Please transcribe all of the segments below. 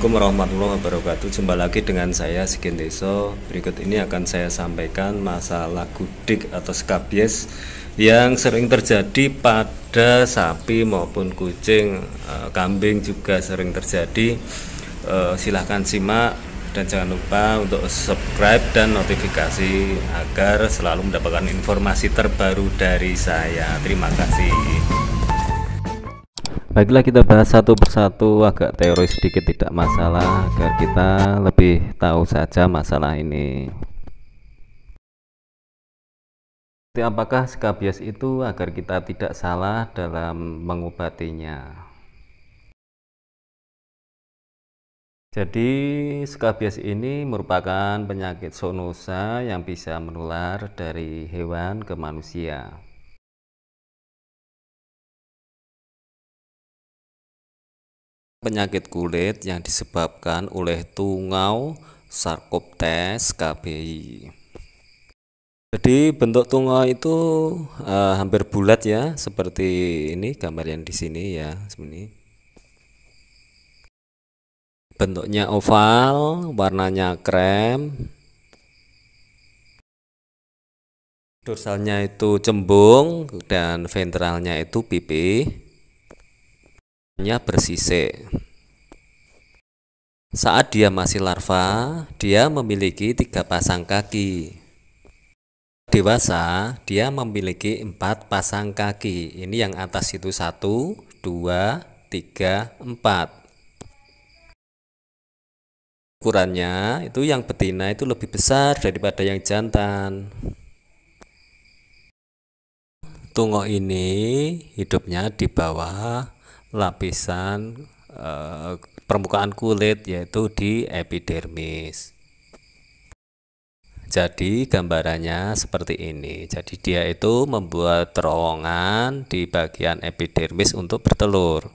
Assalamualaikum warahmatullahi wabarakatuh Jumpa lagi dengan saya Sikin Deso Berikut ini akan saya sampaikan masalah gudik atau skabies Yang sering terjadi pada sapi maupun kucing e, Kambing juga sering terjadi e, Silahkan simak dan jangan lupa untuk subscribe dan notifikasi Agar selalu mendapatkan informasi terbaru dari saya Terima kasih Baiklah kita bahas satu persatu agak teori sedikit tidak masalah agar kita lebih tahu saja masalah ini. Apakah skabies itu agar kita tidak salah dalam mengobatinya? Jadi skabies ini merupakan penyakit sonosa yang bisa menular dari hewan ke manusia. penyakit kulit yang disebabkan oleh tungau sarcoptes KBI. Jadi bentuk tungau itu eh, hampir bulat ya, seperti ini gambar yang di sini ya, ini. Bentuknya oval, warnanya krem. Dorsalnya itu cembung dan ventralnya itu pipih hanya bersisik. Saat dia masih larva, dia memiliki tiga pasang kaki. Dewasa, dia memiliki empat pasang kaki. Ini yang atas itu satu, dua, tiga, empat. Ukurannya itu yang betina itu lebih besar daripada yang jantan. Tungok ini hidupnya di bawah lapisan eh, permukaan kulit yaitu di epidermis. Jadi gambarannya seperti ini. Jadi dia itu membuat terowongan di bagian epidermis untuk bertelur.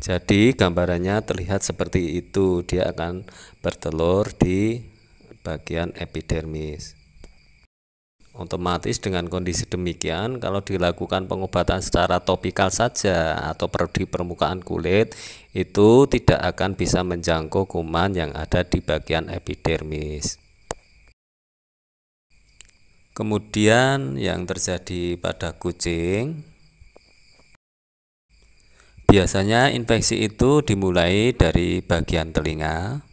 Jadi gambarannya terlihat seperti itu. Dia akan bertelur di bagian epidermis. Otomatis dengan kondisi demikian kalau dilakukan pengobatan secara topikal saja atau per di permukaan kulit itu tidak akan bisa menjangkau kuman yang ada di bagian epidermis. Kemudian yang terjadi pada kucing Biasanya infeksi itu dimulai dari bagian telinga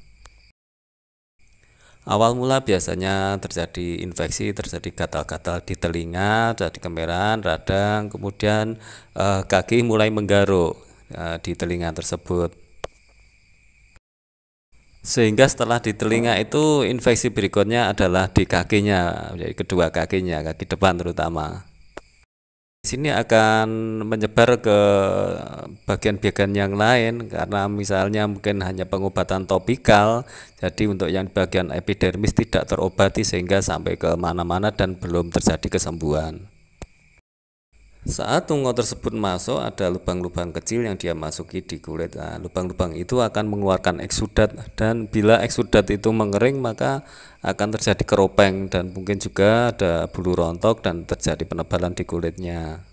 Awal mula biasanya terjadi infeksi, terjadi gatal-gatal di telinga, terjadi kemerahan, radang, kemudian eh, kaki mulai menggaruk eh, di telinga tersebut. Sehingga setelah di telinga itu infeksi berikutnya adalah di kakinya, jadi kedua kakinya, kaki depan terutama. Di sini akan menyebar ke bagian-bagian yang lain karena misalnya mungkin hanya pengobatan topikal jadi untuk yang bagian epidermis tidak terobati sehingga sampai ke mana-mana dan belum terjadi kesembuhan. Saat tungau tersebut masuk, ada lubang-lubang kecil yang dia masuki di kulit. lubang nah, lubang-lubang itu akan mengeluarkan eksudat dan bila eksudat itu mengering maka akan terjadi keropeng dan mungkin juga ada bulu rontok dan terjadi penebalan di kulitnya.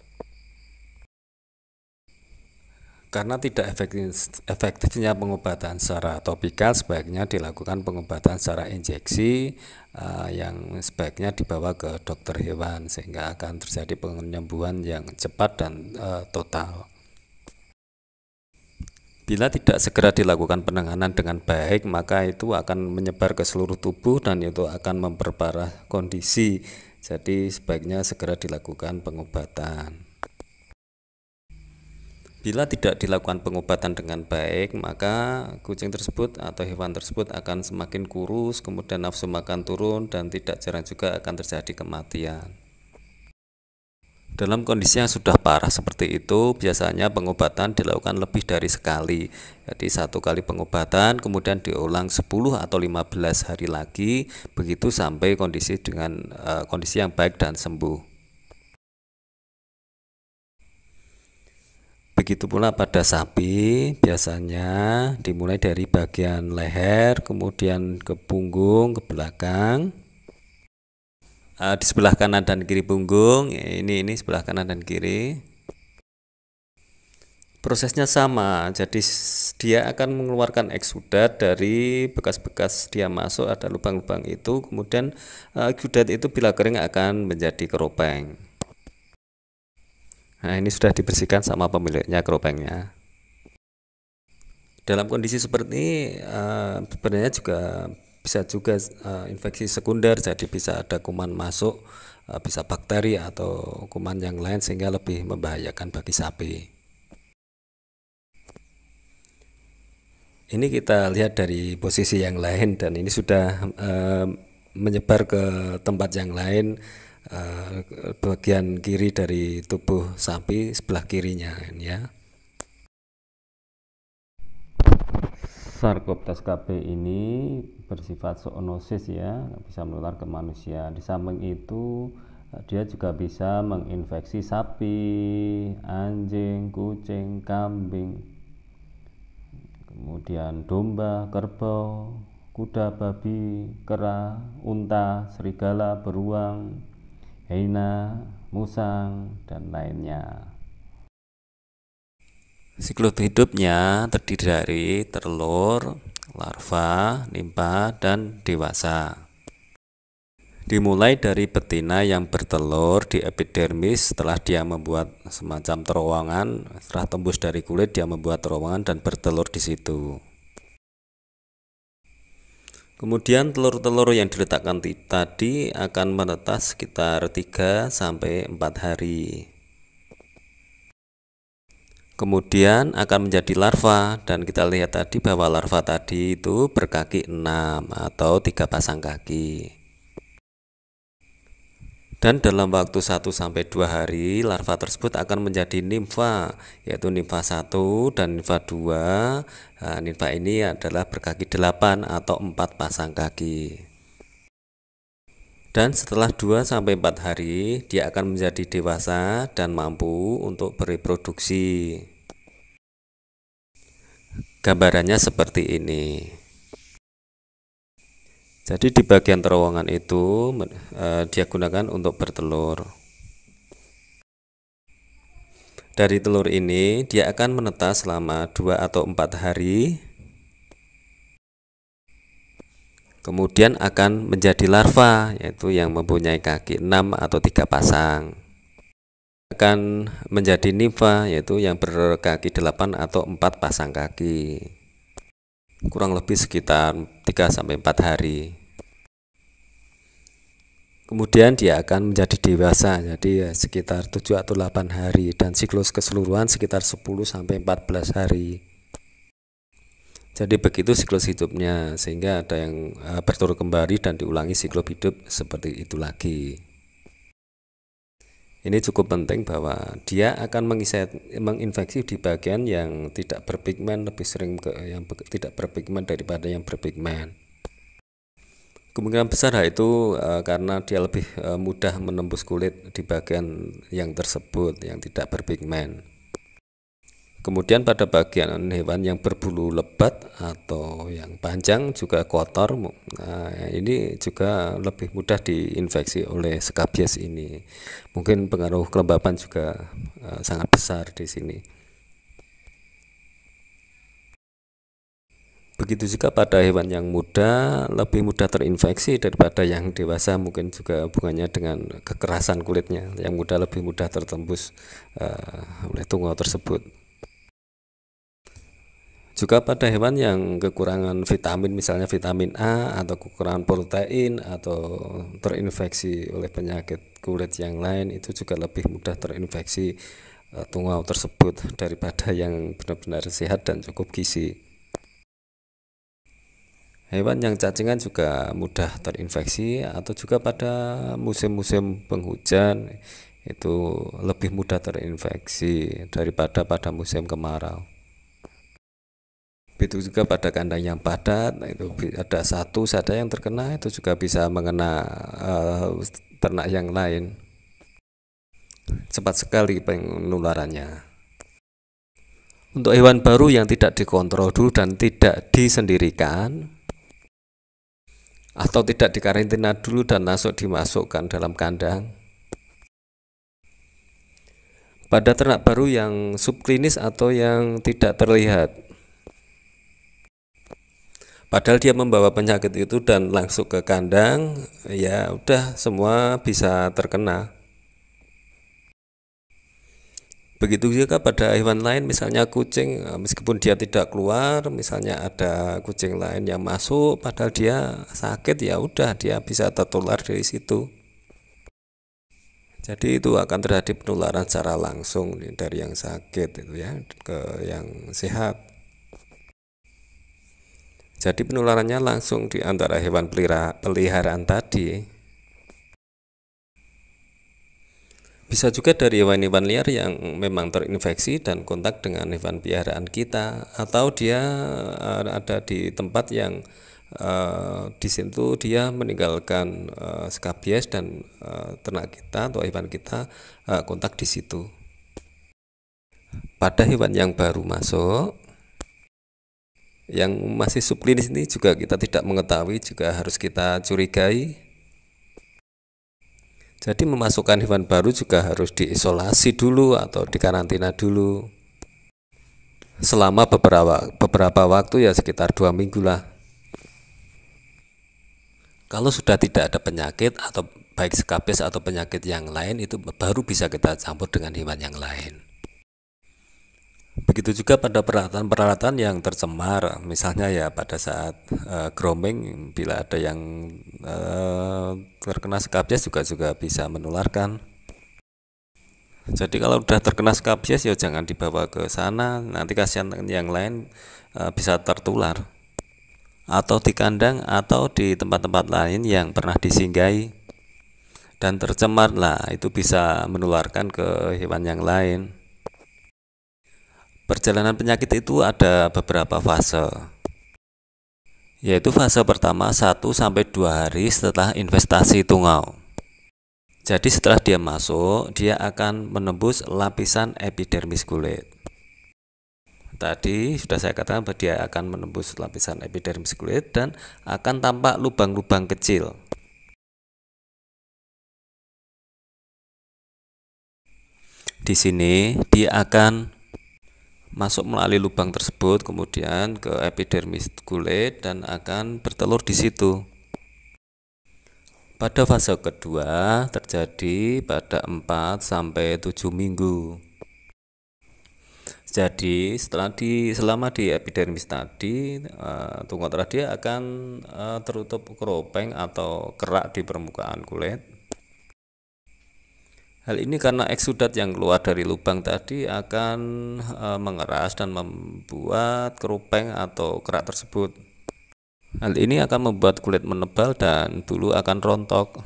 Karena tidak efektif, efektifnya pengobatan secara topikal, sebaiknya dilakukan pengobatan secara injeksi uh, yang sebaiknya dibawa ke dokter hewan sehingga akan terjadi penyembuhan yang cepat dan uh, total. Bila tidak segera dilakukan penanganan dengan baik, maka itu akan menyebar ke seluruh tubuh dan itu akan memperparah kondisi. Jadi, sebaiknya segera dilakukan pengobatan. Bila tidak dilakukan pengobatan dengan baik, maka kucing tersebut atau hewan tersebut akan semakin kurus, kemudian nafsu makan turun, dan tidak jarang juga akan terjadi kematian. Dalam kondisi yang sudah parah seperti itu, biasanya pengobatan dilakukan lebih dari sekali. Jadi satu kali pengobatan kemudian diulang 10 atau 15 hari lagi, begitu sampai kondisi dengan uh, kondisi yang baik dan sembuh. Begitu pula pada sapi biasanya dimulai dari bagian leher kemudian ke punggung ke belakang eh, di sebelah kanan dan kiri punggung ya, ini ini sebelah kanan dan kiri prosesnya sama jadi dia akan mengeluarkan eksudat dari bekas-bekas dia masuk ada lubang-lubang itu kemudian eksudat eh, itu bila kering akan menjadi keropeng Nah, ini sudah dibersihkan sama pemiliknya keropengnya. Dalam kondisi seperti ini, uh, eh, sebenarnya juga bisa juga uh, infeksi sekunder, jadi bisa ada kuman masuk, uh, bisa bakteri atau kuman yang lain sehingga lebih membahayakan bagi sapi. Ini kita lihat dari posisi yang lain dan ini sudah uh, menyebar ke tempat yang lain. Eh, bagian kiri dari tubuh sapi sebelah kirinya ya Sarcoptes KB ini bersifat zoonosis ya bisa menular ke manusia di samping itu eh, dia juga bisa menginfeksi sapi, anjing, kucing, kambing, kemudian domba, kerbau, kuda, babi, kera, unta, serigala, beruang, Heina, Musang, dan lainnya. Siklus hidupnya terdiri dari telur, larva, nimpa, dan dewasa. Dimulai dari betina yang bertelur di epidermis setelah dia membuat semacam terowongan, setelah tembus dari kulit dia membuat terowongan dan bertelur di situ. Kemudian telur-telur yang diletakkan tadi akan menetas sekitar 3 sampai 4 hari. Kemudian akan menjadi larva dan kita lihat tadi bahwa larva tadi itu berkaki 6 atau 3 pasang kaki. Dan dalam waktu 1 sampai 2 hari larva tersebut akan menjadi nimfa yaitu nimfa 1 dan nimfa 2. Nah, nimfa ini adalah berkaki 8 atau 4 pasang kaki. Dan setelah 2 sampai 4 hari dia akan menjadi dewasa dan mampu untuk bereproduksi. Gambarannya seperti ini. Jadi di bagian terowongan itu eh, dia gunakan untuk bertelur. Dari telur ini dia akan menetas selama 2 atau 4 hari. Kemudian akan menjadi larva yaitu yang mempunyai kaki 6 atau 3 pasang. Akan menjadi nimfa yaitu yang berkaki 8 atau 4 pasang kaki kurang lebih sekitar 3 sampai 4 hari. Kemudian dia akan menjadi dewasa, jadi ya sekitar 7 atau 8 hari dan siklus keseluruhan sekitar 10 sampai 14 hari. Jadi begitu siklus hidupnya sehingga ada yang eh, berturut kembali dan diulangi siklus hidup seperti itu lagi. Ini cukup penting bahwa dia akan menginfeksi di bagian yang tidak berpigmen lebih sering ke yang tidak berpigmen daripada yang berpigmen. Kemungkinan besar itu e, karena dia lebih e, mudah menembus kulit di bagian yang tersebut yang tidak berpigmen. Kemudian pada bagian hewan yang berbulu lebat atau yang panjang juga kotor, nah, ini juga lebih mudah diinfeksi oleh skabies ini. Mungkin pengaruh kelembapan juga eh, sangat besar di sini. Begitu juga pada hewan yang muda lebih mudah terinfeksi daripada yang dewasa mungkin juga hubungannya dengan kekerasan kulitnya. Yang muda lebih mudah tertembus uh, oleh tungau tersebut. Juga pada hewan yang kekurangan vitamin misalnya vitamin A atau kekurangan protein atau terinfeksi oleh penyakit kulit yang lain itu juga lebih mudah terinfeksi eh, tungau tersebut daripada yang benar-benar sehat dan cukup gizi. Hewan yang cacingan juga mudah terinfeksi atau juga pada musim-musim penghujan itu lebih mudah terinfeksi daripada pada musim kemarau. Begitu juga pada kandang yang padat, nah itu ada satu saja yang terkena itu juga bisa mengena uh, ternak yang lain. Cepat sekali penularannya. Untuk hewan baru yang tidak dikontrol dulu dan tidak disendirikan atau tidak dikarantina dulu dan masuk dimasukkan dalam kandang. Pada ternak baru yang subklinis atau yang tidak terlihat, padahal dia membawa penyakit itu dan langsung ke kandang ya udah semua bisa terkena begitu juga pada hewan lain misalnya kucing eh, meskipun dia tidak keluar misalnya ada kucing lain yang masuk padahal dia sakit ya udah dia bisa tertular dari situ jadi itu akan terjadi penularan secara langsung dari yang sakit itu ya ke yang sehat jadi penularannya langsung di antara hewan peliharaan tadi. Bisa juga dari hewan-hewan liar yang memang terinfeksi dan kontak dengan hewan peliharaan kita atau dia eh, ada di tempat yang Uh, di situ dia meninggalkan uh, eh, skabies dan uh, ternak kita atau hewan kita uh, kontak di situ. Pada hewan yang baru masuk, yang masih subklinis ini juga kita tidak mengetahui juga harus kita curigai jadi memasukkan hewan baru juga harus diisolasi dulu atau dikarantina dulu selama beberapa beberapa waktu ya sekitar dua minggu lah kalau sudah tidak ada penyakit atau baik skabies atau penyakit yang lain itu baru bisa kita campur dengan hewan yang lain Begitu juga pada peralatan-peralatan yang tercemar, misalnya ya pada saat uh, grooming bila ada yang uh, terkena skabies juga juga bisa menularkan. Jadi kalau sudah terkena skabies ya jangan dibawa ke sana, nanti kasihan yang lain uh, bisa tertular. Atau di kandang atau di tempat-tempat lain yang pernah disinggahi dan tercemar lah itu bisa menularkan ke hewan yang lain. Perjalanan penyakit itu ada beberapa fase. Yaitu fase pertama 1 sampai 2 hari setelah investasi tungau. Jadi setelah dia masuk, dia akan menembus lapisan epidermis kulit. Tadi sudah saya katakan bahwa dia akan menembus lapisan epidermis kulit dan akan tampak lubang-lubang kecil. Di sini dia akan masuk melalui lubang tersebut kemudian ke epidermis kulit dan akan bertelur di situ. Pada fase kedua terjadi pada 4 sampai 7 minggu. Jadi setelah di selama di epidermis tadi uh, eh, tunggul tadi akan uh, eh, tertutup keropeng atau kerak di permukaan kulit Hal ini karena eksudat yang keluar dari lubang tadi akan e, mengeras dan membuat kerupeng atau kerak tersebut. Hal ini akan membuat kulit menebal dan bulu akan rontok.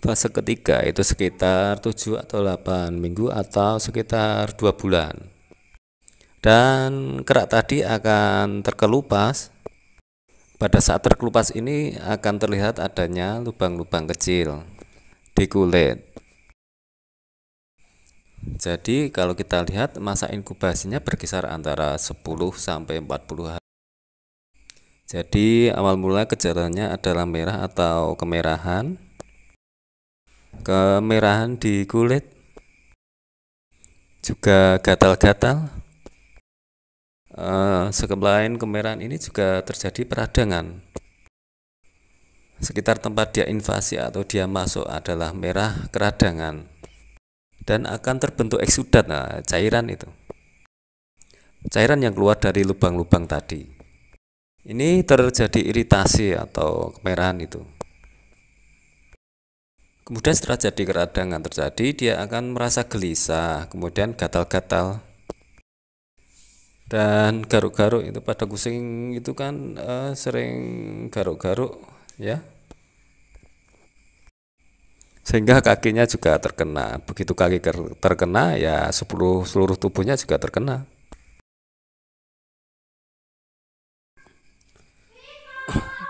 Fase ketiga itu sekitar 7 atau 8 minggu atau sekitar 2 bulan. Dan kerak tadi akan terkelupas. Pada saat terkelupas ini akan terlihat adanya lubang-lubang kecil di kulit. Jadi kalau kita lihat masa inkubasinya berkisar antara 10 sampai 40 hari. Jadi awal mula gejalanya adalah merah atau kemerahan. Kemerahan di kulit juga gatal-gatal. Uh, eh, sekelain kemerahan ini juga terjadi peradangan Sekitar tempat dia invasi atau dia masuk adalah merah keradangan dan akan terbentuk eksudat, nah, cairan itu. Cairan yang keluar dari lubang-lubang tadi. Ini terjadi iritasi atau kemerahan itu. Kemudian setelah jadi keradangan terjadi, dia akan merasa gelisah, kemudian gatal-gatal. Dan garuk-garuk itu pada kucing itu kan uh, sering garuk-garuk ya sehingga kakinya juga terkena. Begitu kaki terkena, ya seluruh seluruh tubuhnya juga terkena.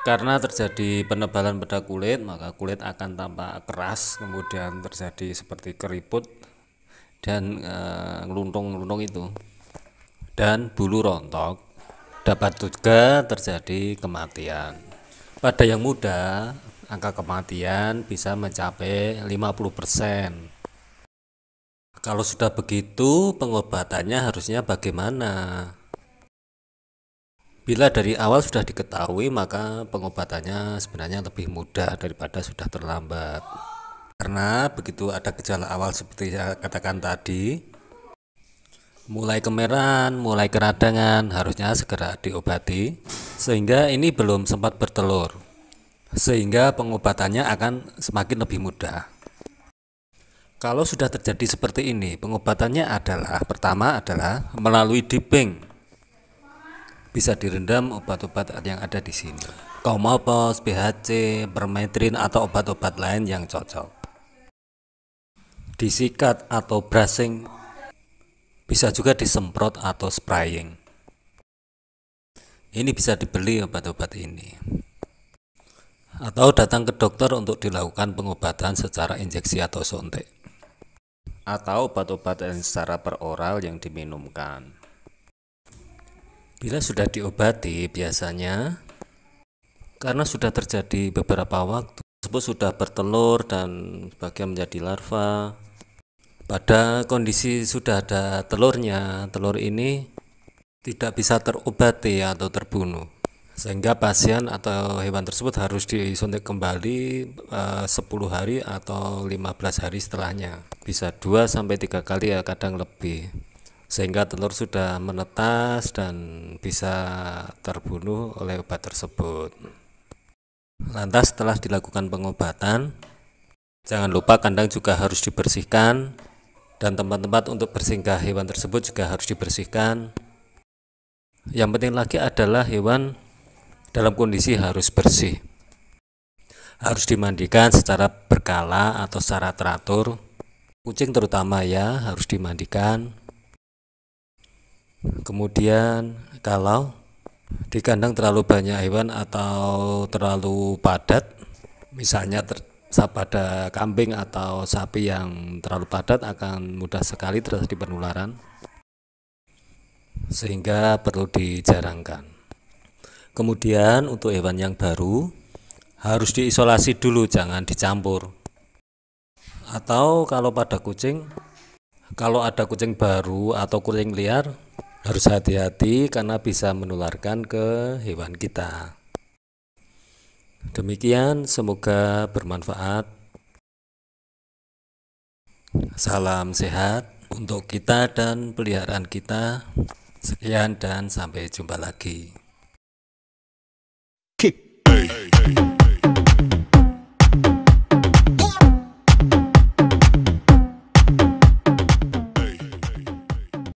Karena terjadi penebalan pada kulit, maka kulit akan tampak keras, kemudian terjadi seperti keriput dan eh, ngeluntung-ngeluntung itu. Dan bulu rontok dapat juga terjadi kematian. Pada yang muda, angka kematian bisa mencapai 50%. Kalau sudah begitu, pengobatannya harusnya bagaimana? Bila dari awal sudah diketahui, maka pengobatannya sebenarnya lebih mudah daripada sudah terlambat. Karena begitu ada gejala awal seperti saya katakan tadi, mulai kemerahan, mulai keradangan, harusnya segera diobati sehingga ini belum sempat bertelur sehingga pengobatannya akan semakin lebih mudah. Kalau sudah terjadi seperti ini, pengobatannya adalah pertama adalah melalui dipping. Bisa direndam obat-obat yang ada di sini. Komopos, BHC, permetrin atau obat-obat lain yang cocok. Disikat atau brushing. Bisa juga disemprot atau spraying. Ini bisa dibeli obat-obat ini atau datang ke dokter untuk dilakukan pengobatan secara injeksi atau suntik atau obat-obatan secara peroral yang diminumkan. Bila sudah diobati biasanya karena sudah terjadi beberapa waktu tersebut sudah bertelur dan sebagian menjadi larva. Pada kondisi sudah ada telurnya, telur ini tidak bisa terobati atau terbunuh sehingga pasien atau hewan tersebut harus disuntik kembali e, eh, 10 hari atau 15 hari setelahnya bisa 2 sampai 3 kali ya kadang lebih sehingga telur sudah menetas dan bisa terbunuh oleh obat tersebut lantas setelah dilakukan pengobatan jangan lupa kandang juga harus dibersihkan dan tempat-tempat untuk bersinggah hewan tersebut juga harus dibersihkan yang penting lagi adalah hewan dalam kondisi harus bersih. Harus dimandikan secara berkala atau secara teratur. Kucing terutama ya harus dimandikan. Kemudian kalau di kandang terlalu banyak hewan atau terlalu padat, misalnya ter pada kambing atau sapi yang terlalu padat akan mudah sekali terjadi penularan sehingga perlu dijarangkan. Kemudian untuk hewan yang baru harus diisolasi dulu jangan dicampur. Atau kalau pada kucing kalau ada kucing baru atau kucing liar harus hati-hati karena bisa menularkan ke hewan kita. Demikian semoga bermanfaat. Salam sehat untuk kita dan peliharaan kita. Sekian dan sampai jumpa lagi.